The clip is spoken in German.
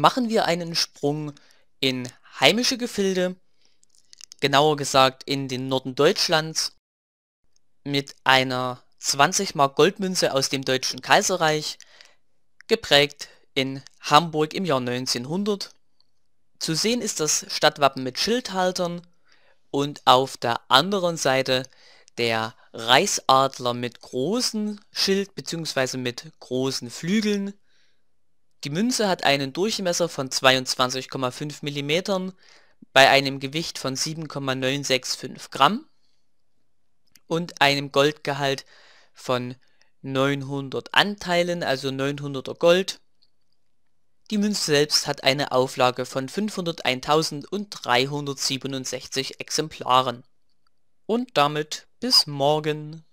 machen wir einen Sprung in heimische Gefilde, genauer gesagt in den Norden Deutschlands, mit einer 20 Mark Goldmünze aus dem Deutschen Kaiserreich, geprägt in Hamburg im Jahr 1900. Zu sehen ist das Stadtwappen mit Schildhaltern und auf der anderen Seite der Reichsadler mit großem Schild bzw. mit großen Flügeln die Münze hat einen Durchmesser von 22,5 mm bei einem Gewicht von 7,965 Gramm und einem Goldgehalt von 900 Anteilen, also 900er Gold. Die Münze selbst hat eine Auflage von 501.367 Exemplaren. Und damit bis morgen.